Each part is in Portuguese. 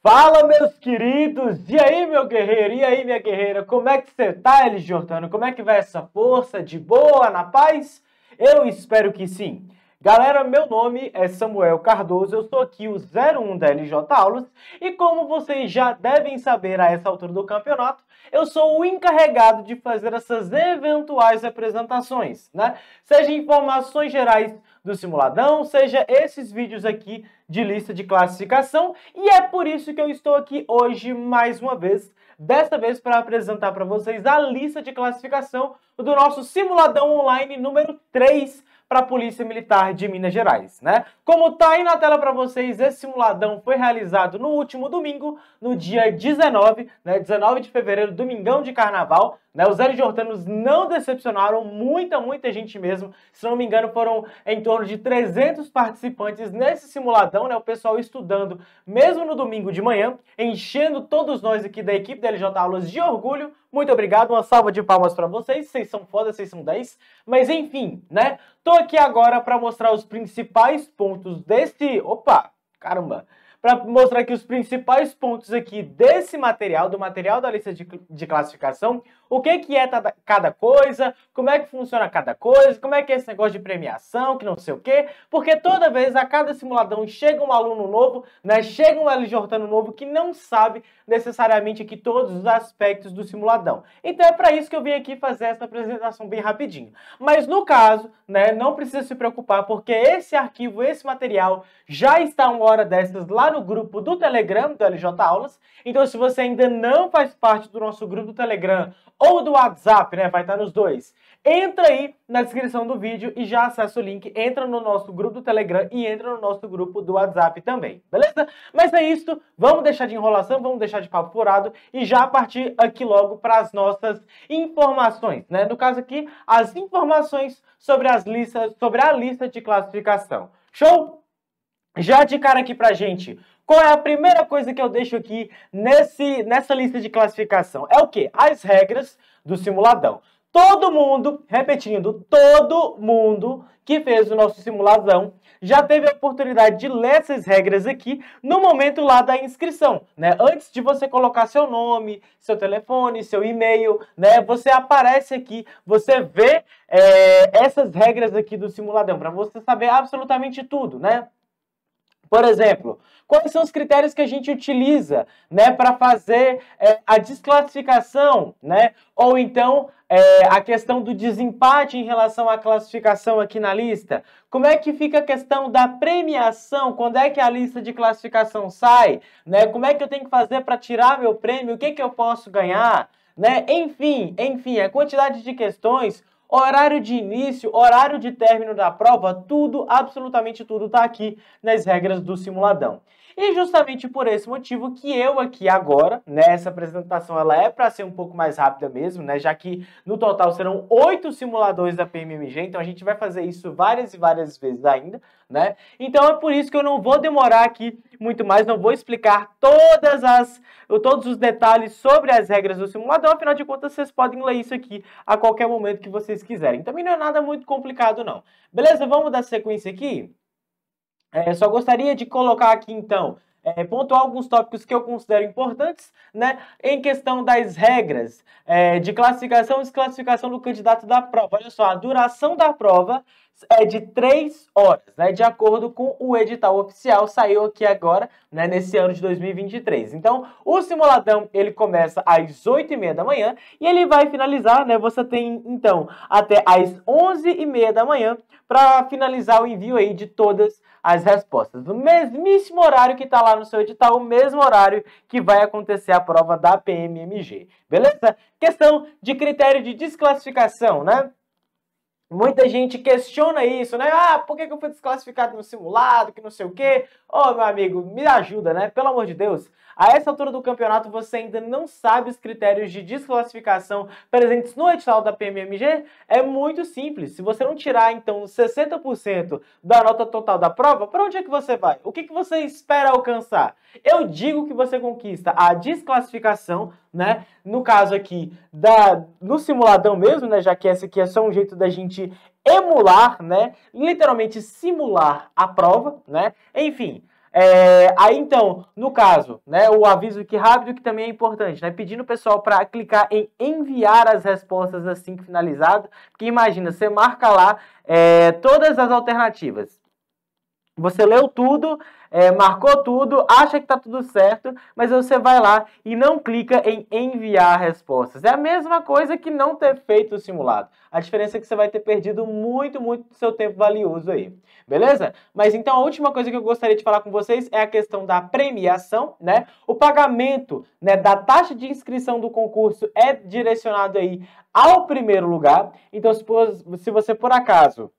Fala, meus queridos! E aí, meu guerreiro? E aí, minha guerreira? Como é que você tá, Elis Jordano? Como é que vai essa força? De boa? Na paz? Eu espero que sim! Galera, meu nome é Samuel Cardoso, eu sou aqui o 01 da LJ Aulas e como vocês já devem saber a essa altura do campeonato, eu sou o encarregado de fazer essas eventuais apresentações, né? Seja informações gerais do simuladão, seja esses vídeos aqui de lista de classificação e é por isso que eu estou aqui hoje mais uma vez, desta vez para apresentar para vocês a lista de classificação do nosso simuladão online número 3 para a Polícia Militar de Minas Gerais, né? Como tá aí na tela para vocês, esse simuladão foi realizado no último domingo, no dia 19, né, 19 de fevereiro, domingão de carnaval, né? Os Jordanos não decepcionaram, muita, muita gente mesmo. Se não me engano, foram em torno de 300 participantes nesse simuladão, né? O pessoal estudando mesmo no domingo de manhã, enchendo todos nós aqui da equipe da LJ Aulas de orgulho. Muito obrigado, uma salva de palmas para vocês. Vocês são foda, vocês são 10. Mas enfim, né? Tô aqui agora para mostrar os principais pontos desse, opa, caramba, para mostrar aqui os principais pontos aqui desse material, do material da lista de, de classificação, o que, que é cada coisa, como é que funciona cada coisa, como é que é esse negócio de premiação, que não sei o quê, porque toda vez, a cada simuladão, chega um aluno novo, né, chega um LJano novo que não sabe necessariamente aqui todos os aspectos do simuladão. Então é para isso que eu vim aqui fazer essa apresentação bem rapidinho. Mas no caso, né, não precisa se preocupar, porque esse arquivo, esse material, já está uma hora dessas lá no grupo do Telegram, do LJ Aulas, então se você ainda não faz parte do nosso grupo do Telegram ou do WhatsApp, né? Vai estar nos dois. Entra aí na descrição do vídeo e já acessa o link, entra no nosso grupo do Telegram e entra no nosso grupo do WhatsApp também, beleza? Mas é isso, vamos deixar de enrolação, vamos deixar de papo furado e já partir aqui logo para as nossas informações, né? No caso aqui, as informações sobre as listas, sobre a lista de classificação. Show? Já de cara aqui pra gente, qual é a primeira coisa que eu deixo aqui nesse, nessa lista de classificação? É o que? As regras do simuladão. Todo mundo, repetindo, todo mundo que fez o nosso simuladão já teve a oportunidade de ler essas regras aqui no momento lá da inscrição, né? Antes de você colocar seu nome, seu telefone, seu e-mail, né? Você aparece aqui, você vê é, essas regras aqui do simuladão para você saber absolutamente tudo, né? Por exemplo, quais são os critérios que a gente utiliza né, para fazer é, a desclassificação, né? Ou então é, a questão do desempate em relação à classificação aqui na lista? Como é que fica a questão da premiação? Quando é que a lista de classificação sai? Né? Como é que eu tenho que fazer para tirar meu prêmio? O que, que eu posso ganhar? Né? Enfim, enfim, a quantidade de questões horário de início, horário de término da prova, tudo, absolutamente tudo está aqui nas regras do simuladão. E justamente por esse motivo que eu aqui agora, nessa né, apresentação, ela é para ser um pouco mais rápida mesmo, né? Já que no total serão oito simuladores da PMMG, então a gente vai fazer isso várias e várias vezes ainda, né? Então é por isso que eu não vou demorar aqui muito mais, não vou explicar todas as, todos os detalhes sobre as regras do simulador, afinal de contas vocês podem ler isso aqui a qualquer momento que vocês quiserem. Também não é nada muito complicado não. Beleza? Vamos dar sequência aqui? É, só gostaria de colocar aqui então é, pontuar alguns tópicos que eu considero importantes, né, em questão das regras é, de classificação e desclassificação do candidato da prova. Olha só, a duração da prova é de três horas, né, de acordo com o edital oficial, saiu aqui agora, né, nesse ano de 2023. Então, o simuladão, ele começa às 8 e meia da manhã e ele vai finalizar, né, você tem, então, até às 11 e meia da manhã para finalizar o envio aí de todas as respostas. No mesmíssimo horário que está lá no seu edital, o mesmo horário que vai acontecer a prova da PMMG. Beleza? Questão de critério de desclassificação, né? Muita gente questiona isso, né? Ah, por que, eu fui desclassificado no simulado, que não sei o quê? Ô, oh, meu amigo, me ajuda, né? Pelo amor de Deus. A essa altura do campeonato, você ainda não sabe os critérios de desclassificação presentes no edital da PMMG? É muito simples. Se você não tirar, então, 60% da nota total da prova, para onde é que você vai? O que, que você espera alcançar? Eu digo que você conquista a desclassificação né? No caso aqui, da, no simuladão mesmo, né? Já que essa aqui é só um jeito da gente emular, né? Literalmente simular a prova, né? Enfim, é, aí então, no caso, né, o aviso que rápido que também é importante, né, pedindo o pessoal para clicar em enviar as respostas assim que finalizado, porque imagina, você marca lá é, todas as alternativas, você leu tudo, é, marcou tudo, acha que está tudo certo, mas você vai lá e não clica em enviar respostas. É a mesma coisa que não ter feito o simulado. A diferença é que você vai ter perdido muito, muito seu tempo valioso aí. Beleza? Mas então a última coisa que eu gostaria de falar com vocês é a questão da premiação, né? O pagamento né, da taxa de inscrição do concurso é direcionado aí ao primeiro lugar. Então, se você por acaso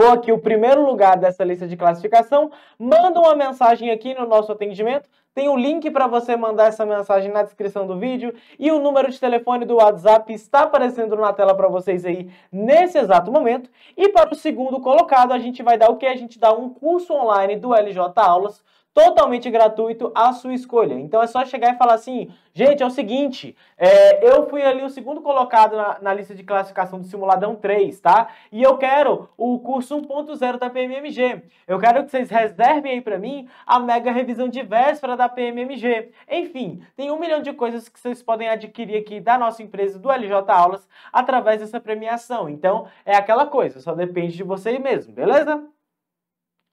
for aqui o primeiro lugar dessa lista de classificação, manda uma mensagem aqui no nosso atendimento. Tem o um link para você mandar essa mensagem na descrição do vídeo e o número de telefone do WhatsApp está aparecendo na tela para vocês aí nesse exato momento. E para o segundo colocado, a gente vai dar o que? A gente dá um curso online do LJ Aulas totalmente gratuito à sua escolha. Então é só chegar e falar assim, gente, é o seguinte, é, eu fui ali o segundo colocado na, na, lista de classificação do Simuladão 3, tá? E eu quero o curso 1.0 da PMMG. Eu quero que vocês reservem aí para mim a mega revisão de véspera da PMMG. Enfim, tem um milhão de coisas que vocês podem adquirir aqui da nossa empresa, do LJ Aulas, através dessa premiação. Então é aquela coisa, só depende de você mesmo, beleza?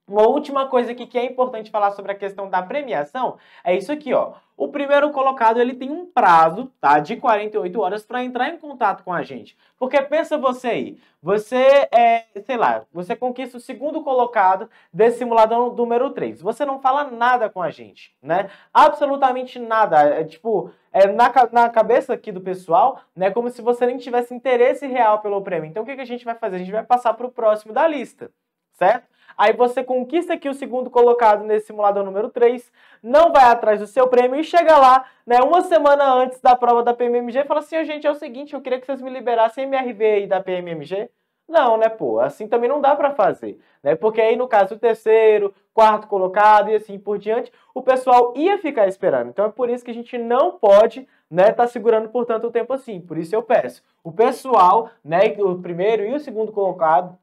Uma última coisa aqui que é importante falar sobre a questão da premiação é isso aqui, ó. O primeiro colocado ele tem um prazo, tá, de 48 horas para entrar em contato com a gente. Porque pensa você aí, você é, sei lá, você conquista o segundo colocado desse simulador número 3. Você não fala nada com a gente, né? Absolutamente nada. É tipo, é, na, na cabeça aqui do pessoal, né? Como se você nem tivesse interesse real pelo prêmio. Então o que, que a gente vai fazer? A gente vai passar para o próximo da lista, certo? Aí você conquista aqui o segundo colocado nesse simulador número 3, não vai atrás do seu prêmio e chega lá, né, uma semana antes da prova da PMMG e fala assim, gente, é o seguinte, eu queria que vocês me liberassem MRV aí da PMMG. Não, né, pô? Assim também não dá para fazer, né? Porque aí, no caso, o terceiro, quarto colocado e assim por diante, o pessoal ia ficar esperando. Então é por isso que a gente não pode, né, tá segurando por tanto tempo assim. Por isso eu peço. O pessoal, né, o primeiro e o segundo colocado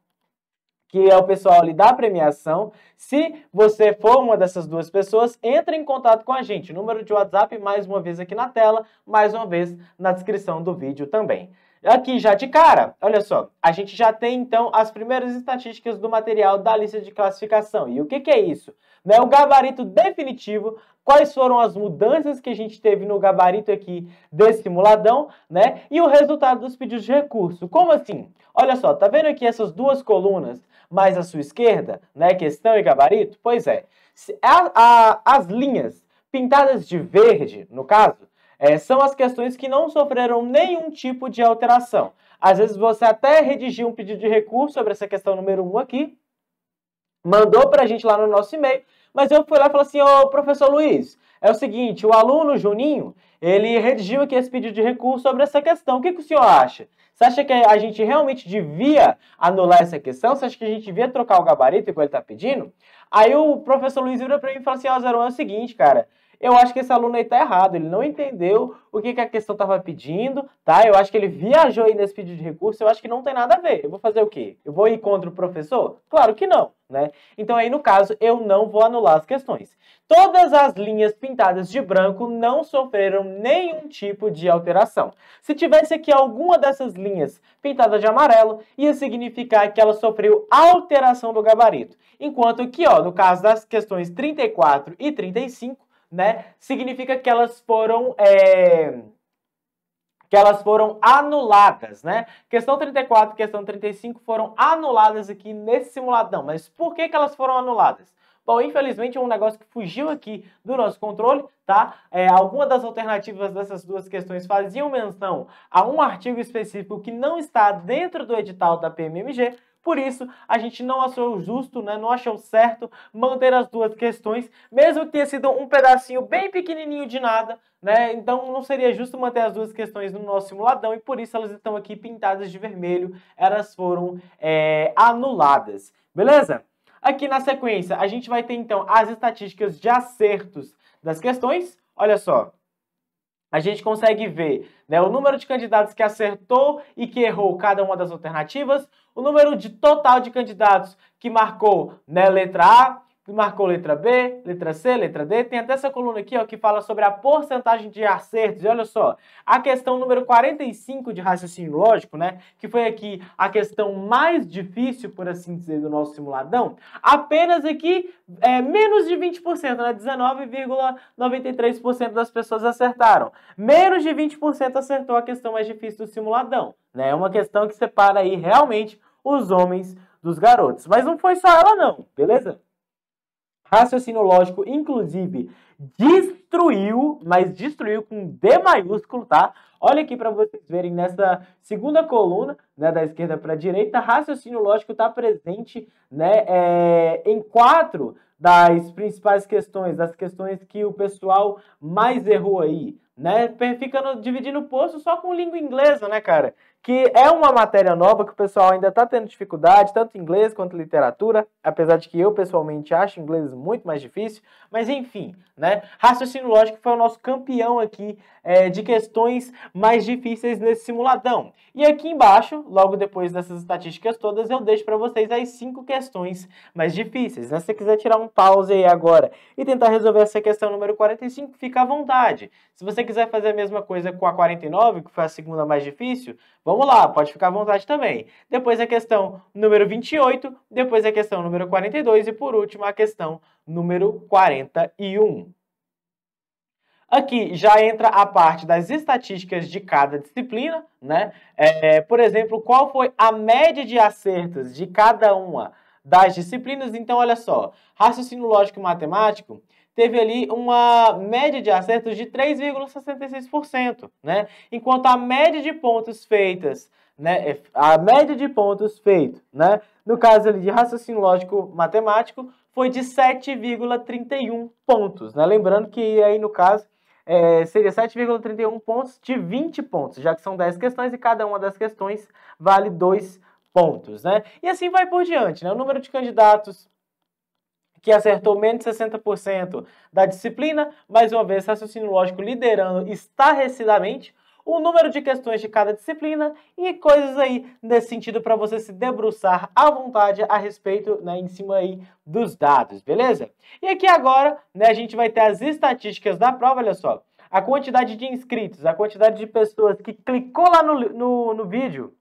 que é o pessoal ali da premiação. Se você for uma dessas duas pessoas, entre em contato com a gente. Número de WhatsApp, mais uma vez aqui na tela, mais uma vez na descrição do vídeo também. Aqui já de cara, olha só, a gente já tem então as primeiras estatísticas do material da lista de classificação. E o que, que é isso? Né, o gabarito definitivo, quais foram as mudanças que a gente teve no gabarito aqui desse simuladão, né? E o resultado dos pedidos de recurso. Como assim? Olha só, tá vendo aqui essas duas colunas? mais à sua esquerda, né? Questão e gabarito? Pois é. A, a, as linhas pintadas de verde, no caso, é, são as questões que não sofreram nenhum tipo de alteração. Às vezes você até redigiu um pedido de recurso sobre essa questão número 1 um aqui, mandou para a gente lá no nosso e-mail, mas eu fui lá e falei assim, ô professor Luiz, é o seguinte, o aluno Juninho, ele redigiu aqui esse pedido de recurso sobre essa questão. O que, que o senhor acha? Você acha que a gente realmente devia anular essa questão? Você acha que a gente devia trocar o gabarito igual ele está pedindo? Aí o professor Luiz vira para mim e fala assim, ó, oh, Zero, é o seguinte, cara, eu acho que esse aluno aí tá errado, ele não entendeu o que, que a questão estava pedindo, tá? Eu acho que ele viajou aí nesse pedido de recurso, eu acho que não tem nada a ver. Eu vou fazer o quê? Eu vou ir contra o professor? Claro que não, né? Então aí, no caso, eu não vou anular as questões. Todas as linhas pintadas de branco não sofreram nenhum tipo de alteração. Se tivesse aqui alguma dessas linhas pintadas de amarelo, ia significar que ela sofreu alteração do gabarito. Enquanto que, ó, no caso das questões 34 e 35, né? Significa que elas foram. É, que elas foram anuladas, né? Questão 34 e questão 35 foram anuladas aqui nesse simuladão. Mas por que, que elas foram anuladas? Bom, infelizmente é um negócio que fugiu aqui do nosso controle, tá? É, das alternativas dessas duas questões faziam menção a um artigo específico que não está dentro do edital da PMMG, por isso, a gente não achou justo, né, não achou certo manter as duas questões, mesmo que tenha sido um pedacinho bem pequenininho de nada, né? Então não seria justo manter as duas questões no nosso simuladão e por isso elas estão aqui pintadas de vermelho, elas foram é, anuladas, beleza? Aqui na sequência, a gente vai ter então as estatísticas de acertos das questões, olha só a gente consegue ver né, o número de candidatos que acertou e que errou cada uma das alternativas, o número de total de candidatos que marcou né, letra A, marcou letra B, letra C, letra D. Tem até essa coluna aqui ó, que fala sobre a porcentagem de acertos. E olha só, a questão número 45 de raciocínio lógico, né? Que foi aqui a questão mais difícil, por assim dizer, do nosso simuladão. Apenas aqui é, menos de 20%, né? 19,93% das pessoas acertaram. Menos de 20% acertou a questão mais difícil do simuladão. Né? É uma questão que separa aí realmente os homens dos garotos. Mas não foi só ela não, beleza? raciocínio lógico, inclusive, destruiu, mas destruiu com D maiúsculo, tá? Olha aqui para vocês verem nessa segunda coluna, né, da esquerda para a direita, raciocínio lógico está presente, né, é, em quatro das principais questões, das questões que o pessoal mais errou aí, né? Fica dividindo o posto só com língua inglesa, né, cara? que é uma matéria nova que o pessoal ainda está tendo dificuldade, tanto inglês quanto literatura, apesar de que eu pessoalmente acho inglês muito mais difícil, mas enfim, né? Raciocínio lógico foi o nosso campeão aqui é, de questões mais difíceis nesse simuladão. E aqui embaixo, logo depois dessas estatísticas todas, eu deixo para vocês as cinco questões mais difíceis. Né? Se você quiser tirar um pause aí agora e tentar resolver essa questão número 45, fica à vontade. Se você quiser fazer a mesma coisa com a 49, que foi a segunda mais difícil, vamos Vamos lá, pode ficar à vontade também. Depois a questão número 28, depois a questão número 42 e por último a questão número 41. Aqui já entra a parte das estatísticas de cada disciplina, né? É, por exemplo, qual foi a média de acertos de cada uma das disciplinas? Então, olha só, raciocínio lógico e matemático, teve ali uma média de acertos de 3,66%, né? Enquanto a média de pontos feitas, né, é, a média de pontos feito, né, no caso ali de raciocínio lógico matemático, foi de 7,31 pontos, né? Lembrando que aí no caso é, seria 7,31 pontos de 20 pontos, já que são 10 questões e cada uma das questões vale 2 pontos, né? E assim vai por diante, né? O número de candidatos que acertou menos de 60% da disciplina, mais uma vez, raciocínio lógico liderando estarrecidamente o número de questões de cada disciplina e coisas aí nesse sentido para você se debruçar à vontade a respeito, né, em cima aí dos dados, beleza? E aqui agora, né, a gente vai ter as estatísticas da prova, olha só. A quantidade de inscritos, a quantidade de pessoas que clicou lá no, no, no vídeo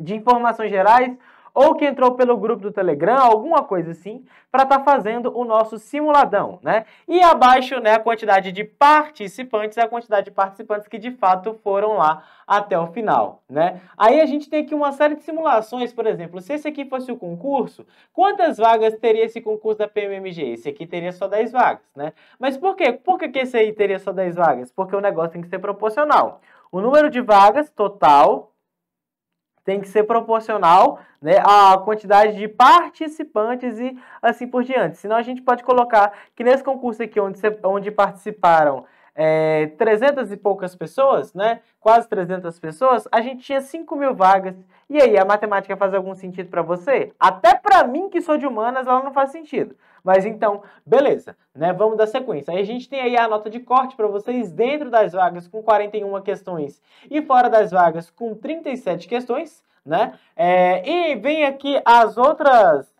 de informações gerais, ou que entrou pelo grupo do Telegram, alguma coisa assim, para estar tá fazendo o nosso simuladão, né? E abaixo, né, a quantidade de participantes, a quantidade de participantes que de fato foram lá até o final, né? Aí a gente tem aqui uma série de simulações, por exemplo, se esse aqui fosse o concurso, quantas vagas teria esse concurso da PMMG? Esse aqui teria só 10 vagas, né? Mas por quê? Por que, que esse aí teria só 10 vagas? Porque o negócio tem que ser proporcional. O número de vagas total tem que ser proporcional né, à quantidade de participantes e assim por diante. Senão a gente pode colocar que nesse concurso aqui, onde, onde participaram é, 300 e poucas pessoas, né, quase 300 pessoas, a gente tinha 5 mil vagas. E aí, a matemática faz algum sentido para você? Até para mim, que sou de humanas, ela não faz sentido. Mas então, beleza, né? Vamos dar sequência. Aí a gente tem aí a nota de corte para vocês dentro das vagas com 41 questões e fora das vagas com 37 questões, né? É, e vem aqui as outras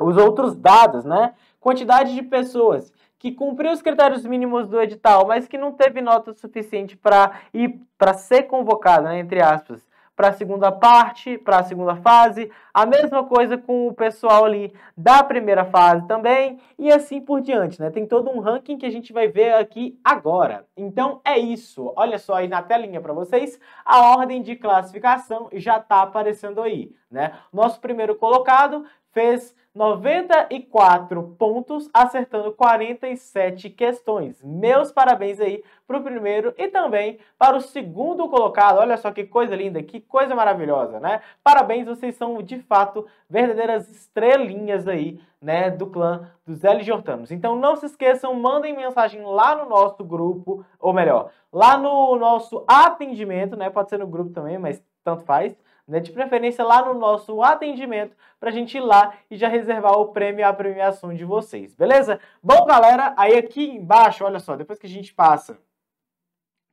os outros dados, né? Quantidade de pessoas que cumpriu os critérios mínimos do edital, mas que não teve nota suficiente para ir para ser convocada, né, entre aspas para a segunda parte, para a segunda fase. A mesma coisa com o pessoal ali da primeira fase também e assim por diante, né? Tem todo um ranking que a gente vai ver aqui agora. Então é isso. Olha só aí na telinha para vocês, a ordem de classificação já está aparecendo aí, né? Nosso primeiro colocado fez 94 pontos, acertando 47 questões. Meus parabéns aí para o primeiro e também para o segundo colocado. Olha só que coisa linda, que coisa maravilhosa, né? Parabéns, vocês são de fato verdadeiras estrelinhas aí, né, do clã dos Jortanos. Então não se esqueçam, mandem mensagem lá no nosso grupo, ou melhor, lá no nosso atendimento, né? Pode ser no grupo também, mas tanto faz né? De preferência lá no nosso atendimento, para a gente ir lá e já reservar o prêmio e a premiação de vocês, beleza? Bom, galera, aí aqui embaixo, olha só, depois que a gente passa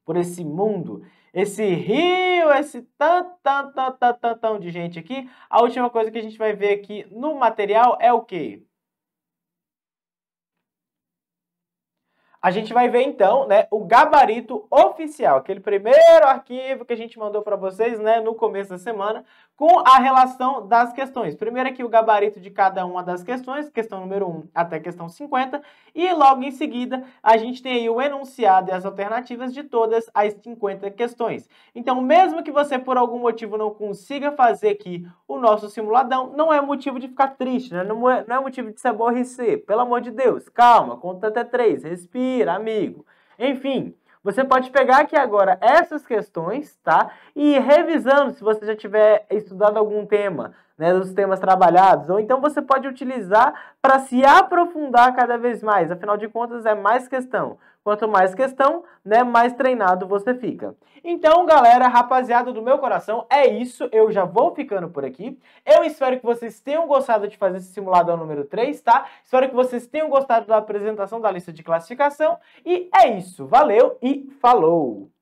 por esse mundo, esse rio, esse tan, tan, tan, tan, tan, tan de gente aqui, a última coisa que a gente vai ver aqui no material é o quê? a gente vai ver então, né, o gabarito oficial, aquele primeiro arquivo que a gente mandou para vocês, né, no começo da semana, com a relação das questões. Primeiro aqui o gabarito de cada uma das questões, questão número 1 até questão 50, e logo em seguida a gente tem aí o enunciado e as alternativas de todas as 50 questões. Então, mesmo que você por algum motivo não consiga fazer aqui o nosso simuladão, não é motivo de ficar triste, né? Não é, não é motivo de se aborrecer. Pelo amor de Deus, calma, conta até 3, respira amigo. Enfim, você pode pegar aqui agora essas questões, tá? E ir revisando se você já tiver estudado algum tema né, dos temas trabalhados, ou então você pode utilizar para se aprofundar cada vez mais. Afinal de contas, é mais questão. Quanto mais questão, né, mais treinado você fica. Então, galera, rapaziada do meu coração, é isso. Eu já vou ficando por aqui. Eu espero que vocês tenham gostado de fazer esse simulado número 3, tá? Espero que vocês tenham gostado da apresentação da lista de classificação. E é isso. Valeu e falou!